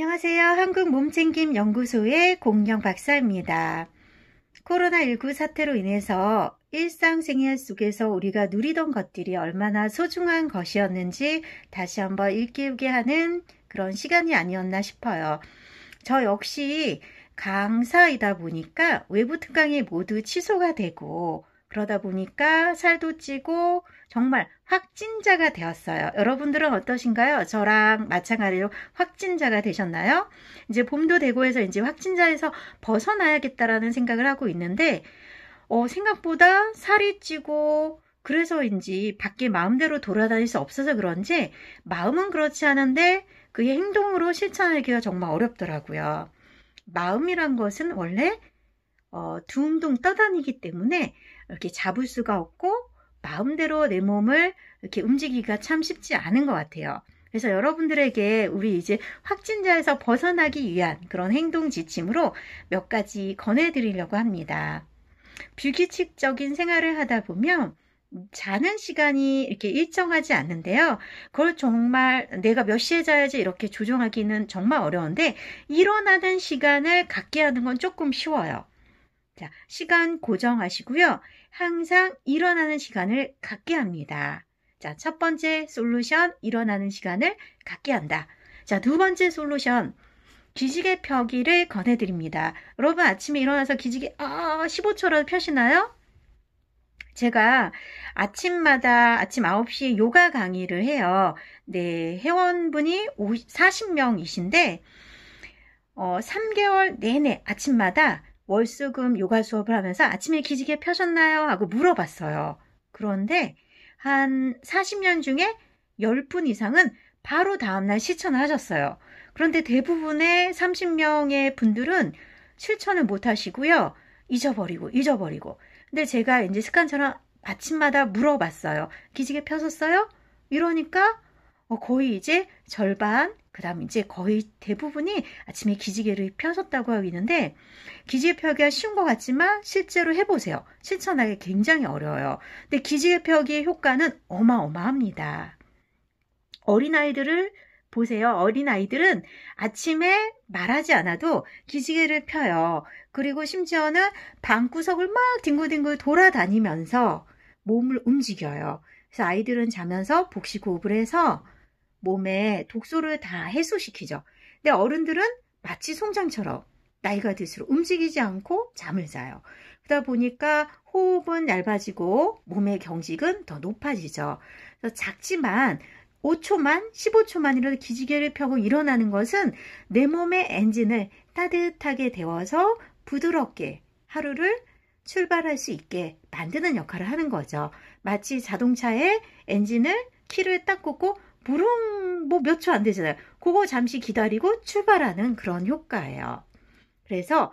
안녕하세요. 한국몸챙김 연구소의 공영 박사입니다. 코로나19 사태로 인해서 일상생활 속에서 우리가 누리던 것들이 얼마나 소중한 것이었는지 다시 한번 일깨우게 하는 그런 시간이 아니었나 싶어요. 저 역시 강사이다 보니까 외부 특강이 모두 취소가 되고 그러다 보니까 살도 찌고 정말 확진자가 되었어요. 여러분들은 어떠신가요? 저랑 마찬가지로 확진자가 되셨나요? 이제 봄도 되고 해서 이제 확진자에서 벗어나야겠다라는 생각을 하고 있는데 어, 생각보다 살이 찌고 그래서인지 밖에 마음대로 돌아다닐 수 없어서 그런지 마음은 그렇지 않은데 그의 행동으로 실천하기가 정말 어렵더라고요. 마음이란 것은 원래 어, 둥둥 떠다니기 때문에 이렇게 잡을 수가 없고 마음대로 내 몸을 이렇게 움직이기가 참 쉽지 않은 것 같아요. 그래서 여러분들에게 우리 이제 확진자에서 벗어나기 위한 그런 행동 지침으로 몇 가지 권해드리려고 합니다. 불규칙적인 생활을 하다 보면 자는 시간이 이렇게 일정하지 않는데요. 그걸 정말 내가 몇 시에 자야지 이렇게 조정하기는 정말 어려운데 일어나는 시간을 갖게 하는 건 조금 쉬워요. 자, 시간 고정하시고요. 항상 일어나는 시간을 갖게 합니다. 자, 첫 번째 솔루션, 일어나는 시간을 갖게 한다. 자, 두 번째 솔루션, 기지개 펴기를 권해드립니다. 여러분 아침에 일어나서 기지개 아 15초라도 펴시나요? 제가 아침마다 아침 9시에 요가 강의를 해요. 네, 회원분이 40명이신데 어, 3개월 내내 아침마다 월수금 요가 수업을 하면서 아침에 기지개 펴셨나요? 하고 물어봤어요. 그런데 한 40년 중에 10분 이상은 바로 다음날 실천을 하셨어요. 그런데 대부분의 30명의 분들은 실천을 못 하시고요. 잊어버리고, 잊어버리고. 근데 제가 이제 습관처럼 아침마다 물어봤어요. 기지개 펴셨어요? 이러니까 어, 거의 이제 절반 그 다음 이제 거의 대부분이 아침에 기지개를 펴셨다고 하는데 고있 기지개 펴기가 쉬운 것 같지만 실제로 해보세요. 실천하기 굉장히 어려워요. 근데 기지개 펴기의 효과는 어마어마합니다. 어린아이들을 보세요. 어린아이들은 아침에 말하지 않아도 기지개를 펴요. 그리고 심지어는 방구석을 막 뒹굴뒹굴 돌아다니면서 몸을 움직여요. 그래서 아이들은 자면서 복식 호흡을 해서 몸에 독소를 다 해소시키죠. 근데 어른들은 마치 송장처럼 나이가 들수록 움직이지 않고 잠을 자요. 그러다 보니까 호흡은 얇아지고 몸의 경직은 더 높아지죠. 작지만 5초만, 15초만이라도 기지개를 펴고 일어나는 것은 내 몸의 엔진을 따뜻하게 데워서 부드럽게 하루를 출발할 수 있게 만드는 역할을 하는 거죠. 마치 자동차에 엔진을 키를 딱 꽂고 무릉 뭐몇 초 안 되잖아요. 그거 잠시 기다리고 출발하는 그런 효과예요. 그래서